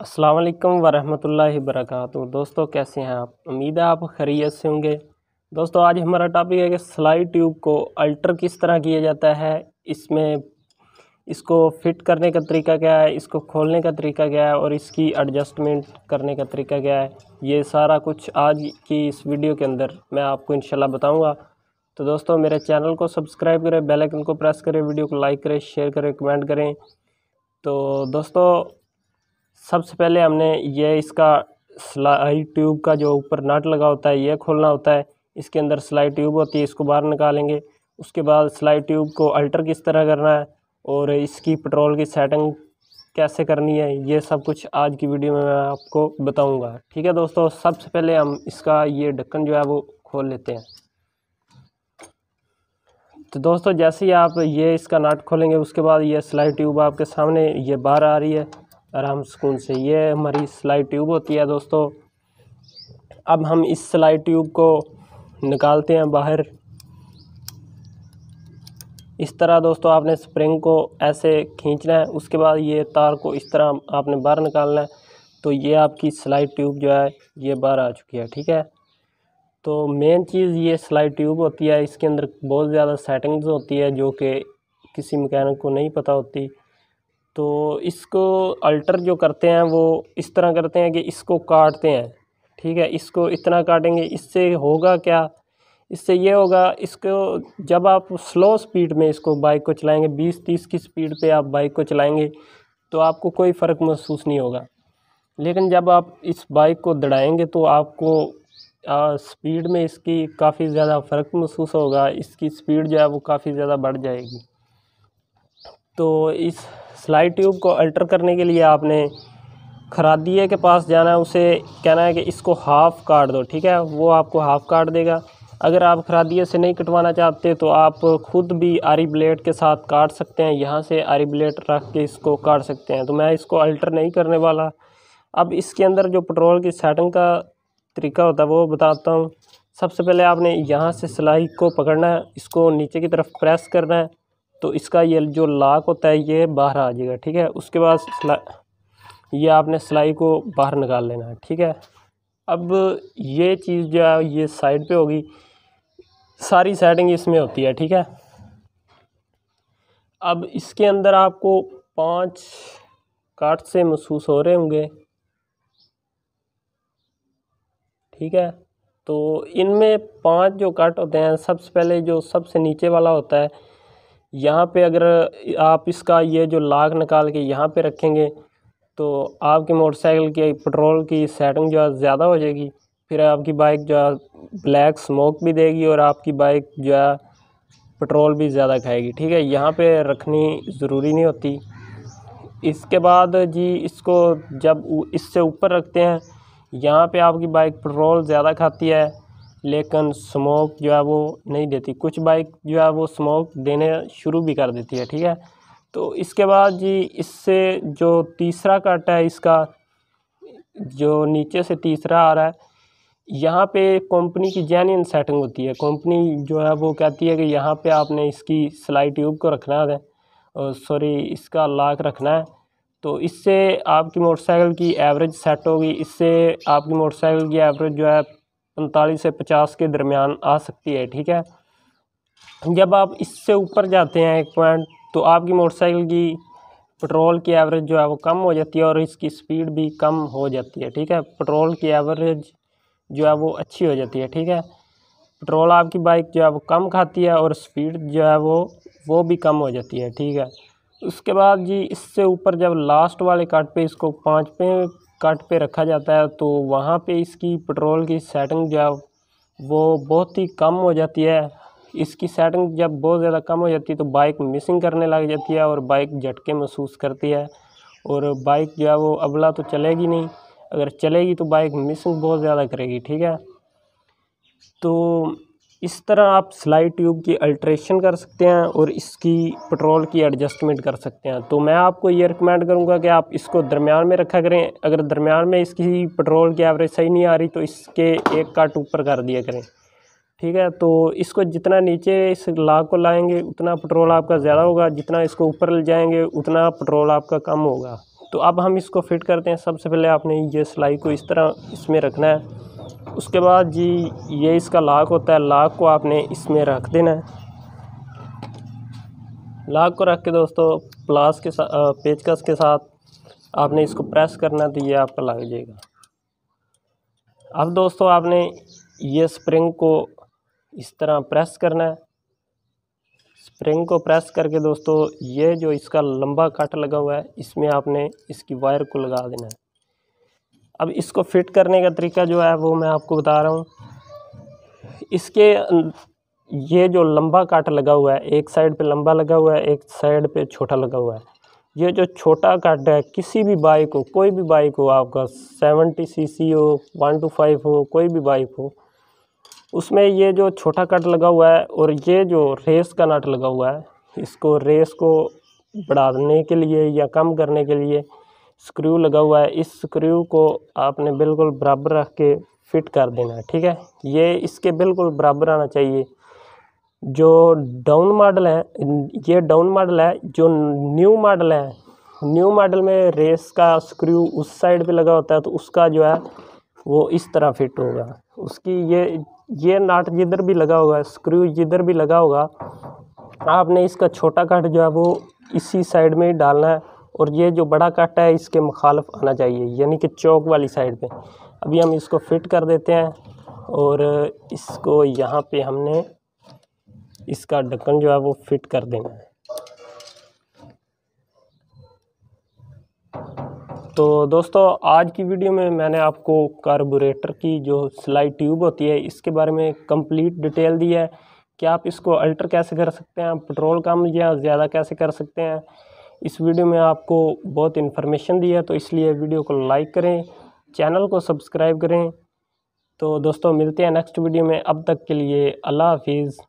असलकम वरहल वरक दोस्तों कैसे हैं आप उम्मीद है आप खरीत से होंगे दोस्तों आज हमारा टॉपिक है कि सिलाई ट्यूब को अल्टर किस तरह किया जाता है इसमें इसको फिट करने का तरीका क्या है इसको खोलने का तरीका क्या है और इसकी एडजस्टमेंट करने का तरीका क्या है ये सारा कुछ आज की इस वीडियो के अंदर मैं आपको इंशाल्लाह बताऊँगा तो दोस्तों मेरे चैनल को सब्सक्राइब करें बेल को प्रेस करें वीडियो को लाइक करें शेयर करें कमेंट करें तो दोस्तों सबसे पहले हमने ये इसका स्लाइड ट्यूब का जो ऊपर नट लगा होता है ये खोलना होता है इसके अंदर स्लाई ट्यूब होती है इसको बाहर निकालेंगे उसके बाद स्लाई ट्यूब को अल्टर किस तरह करना है और इसकी पेट्रोल की सेटिंग कैसे करनी है ये सब कुछ आज की वीडियो में मैं आपको बताऊंगा ठीक है दोस्तों सबसे पहले हम इसका ये ढक्कन जो है वो खोल लेते हैं तो दोस्तों जैसे ही आप ये इसका नाट खोलेंगे उसके बाद ये स्लाइड ट्यूब आपके सामने ये बाहर आ रही है आराम सुकून से ये हमारी सिलाई ट्यूब होती है दोस्तों अब हम इस सिलाई ट्यूब को निकालते हैं बाहर इस तरह दोस्तों आपने स्प्रिंग को ऐसे खींचना है उसके बाद ये तार को इस तरह आपने बाहर निकालना है तो ये आपकी सिलाई ट्यूब जो है ये बाहर आ चुकी है ठीक है तो मेन चीज़ ये सिलाई ट्यूब होती है इसके अंदर बहुत ज़्यादा सेटिंग्स होती है जो कि किसी मकैनिक को नहीं पता होती तो इसको अल्टर जो करते हैं वो इस तरह करते हैं कि इसको काटते हैं ठीक है इसको इतना काटेंगे इससे होगा क्या इससे ये होगा इसको जब आप स्लो स्पीड में इसको बाइक को चलाएंगे 20-30 की स्पीड पे आप बाइक को चलाएंगे तो आपको कोई फ़र्क महसूस नहीं होगा लेकिन जब आप इस बाइक को दड़ाएंगे तो आपको आ, स्पीड में इसकी काफ़ी ज़्यादा फ़र्क महसूस होगा इसकी स्पीड जो है वो काफ़ी ज़्यादा बढ़ जाएगी तो इस स्लाइड ट्यूब को अल्टर करने के लिए आपने खरादिए के पास जाना है उसे कहना है कि इसको हाफ़ काट दो ठीक है वो आपको हाफ़ काट देगा अगर आप खरादिए से नहीं कटवाना चाहते तो आप ख़ुद भी आरी ब्लेड के साथ काट सकते हैं यहाँ से आरी ब्लेड रख के इसको काट सकते हैं तो मैं इसको अल्टर नहीं करने वाला अब इसके अंदर जो पेट्रोल की सेटिंग का तरीका होता है वो बताता हूँ सबसे पहले आपने यहाँ से सिलाई को पकड़ना है इसको नीचे की तरफ प्रेस करना है तो इसका ये जो लाक होता है ये बाहर आ जाएगा ठीक है उसके बाद ये आपने सिलाई को बाहर निकाल लेना है ठीक है अब ये चीज़ जो है ये साइड पे होगी सारी सेटिंग इसमें होती है ठीक है अब इसके अंदर आपको पांच काट से महसूस हो रहे होंगे ठीक है तो इनमें पांच जो काट होते हैं सबसे पहले जो सबसे नीचे वाला होता है यहाँ पे अगर आप इसका ये जो लाख निकाल के यहाँ पे रखेंगे तो आपकी मोटरसाइकिल की पेट्रोल की सेटिंग जो है ज़्यादा हो जाएगी फिर आपकी बाइक जो है ब्लैक स्मोक भी देगी और आपकी बाइक जो है पेट्रोल भी ज़्यादा खाएगी ठीक है यहाँ पे रखनी ज़रूरी नहीं होती इसके बाद जी इसको जब इससे ऊपर रखते हैं यहाँ पर आपकी बाइक पेट्रोल ज़्यादा खाती है लेकिन स्मोक जो है वो नहीं देती कुछ बाइक जो है वो स्मोक देने शुरू भी कर देती है ठीक है तो इसके बाद जी इससे जो तीसरा कट है इसका जो नीचे से तीसरा आ रहा है यहाँ पे कंपनी की जैन सेटिंग होती है कंपनी जो है वो कहती है कि यहाँ पे आपने इसकी सिलाई ट्यूब को रखना है और सॉरी इसका लाक रखना है तो इससे आपकी मोटरसाइकिल की एवरेज सेट होगी इससे आपकी मोटरसाइकिल की एवरेज जो है पैंतालीस से पचास के दरमियान आ सकती है ठीक है जब आप इससे ऊपर जाते हैं एक पॉइंट तो आपकी मोटरसाइकिल की पेट्रोल की एवरेज जो है वो कम हो जाती है और इसकी स्पीड भी कम हो जाती है ठीक है पेट्रोल की एवरेज जो है वो अच्छी हो जाती है ठीक है पेट्रोल आपकी बाइक जो है वो कम खाती है और स्पीड जो है वो वो भी कम हो जाती है ठीक है उसके बाद जी इससे ऊपर जब लास्ट वाले कट पे इसको पाँच पे कट पे रखा जाता है तो वहाँ पे इसकी पेट्रोल की सेटिंग जो है वो बहुत ही कम हो जाती है इसकी सेटिंग जब बहुत ज़्यादा कम हो जाती है तो बाइक मिसिंग करने लग जाती है और बाइक झटके महसूस करती है और बाइक जो है वो अबला तो चलेगी नहीं अगर चलेगी तो बाइक मिसिंग बहुत ज़्यादा करेगी ठीक है तो इस तरह आप सिलाई ट्यूब की अल्ट्रेशन कर सकते हैं और इसकी पेट्रोल की एडजस्टमेंट कर सकते हैं तो मैं आपको ये रिकमेंड करूँगा कि आप इसको दरमियान में रखा करें अगर दरमियान में इसकी पेट्रोल की एवरेज सही नहीं आ रही तो इसके एक काट ऊपर कर दिया करें ठीक है तो इसको जितना नीचे इस लाग को लाएँगे उतना पेट्रोल आपका ज़्यादा होगा जितना इसको ऊपर ले जाएँगे उतना पेट्रोल आपका कम होगा तो अब हम इसको फिट करते हैं सबसे पहले आपने ये सिलाई को इस तरह इसमें रखना है उसके बाद जी ये इसका लाक होता है लाक को आपने इसमें रख देना है लाक को रख के दोस्तों प्लास के साथ पेचकस के साथ आपने इसको प्रेस करना तो ये आपका लग जाएगा अब दोस्तों आपने ये स्प्रिंग को इस तरह प्रेस करना है स्प्रिंग को प्रेस करके दोस्तों ये जो इसका लंबा कट लगा हुआ है इसमें आपने इसकी वायर को लगा देना है अब इसको फिट करने का तरीका जो है वो मैं आपको बता रहा हूँ इसके अं-, ये जो लंबा काट लगा हुआ है एक साइड पे लंबा लगा हुआ है एक साइड पे छोटा लगा हुआ है ये जो छोटा काट है किसी भी बाइक हो कोई भी बाइक हो आपका सेवेंटी सीसी हो वन टू फाइव हो कोई भी बाइक हो उसमें ये जो छोटा कट लगा हुआ है और ये जो रेस का नट लगा हुआ है इसको रेस को बढ़ाने के लिए या कम करने के लिए स्क्रू लगा हुआ है इस स्क्रू को आपने बिल्कुल बराबर रख के फिट कर देना है ठीक है ये इसके बिल्कुल बराबर आना चाहिए जो डाउन मॉडल है ये डाउन मॉडल है जो न्यू मॉडल है न्यू मॉडल में रेस का स्क्रू उस साइड पे लगा होता है तो उसका जो है वो इस तरह फिट होगा उसकी ये ये नाट जिधर भी लगा होगा स्क्रू जिधर भी लगा होगा आपने इसका छोटा कट जो है वो इसी साइड में ही डालना है और ये जो बड़ा काटा है इसके मुखालफ आना चाहिए यानी कि चौक वाली साइड पे अभी हम इसको फिट कर देते हैं और इसको यहाँ पे हमने इसका ढक्कन जो है वो फिट कर देना है तो दोस्तों आज की वीडियो में मैंने आपको कार्बोरेटर की जो सिलाई ट्यूब होती है इसके बारे में कंप्लीट डिटेल दी है कि आप इसको अल्टर कैसे कर सकते हैं पेट्रोल कम या ज़्यादा कैसे कर सकते हैं इस वीडियो में आपको बहुत इन्फॉर्मेशन दी है तो इसलिए वीडियो को लाइक करें चैनल को सब्सक्राइब करें तो दोस्तों मिलते हैं नेक्स्ट वीडियो में अब तक के लिए अल्लाह हाफिज़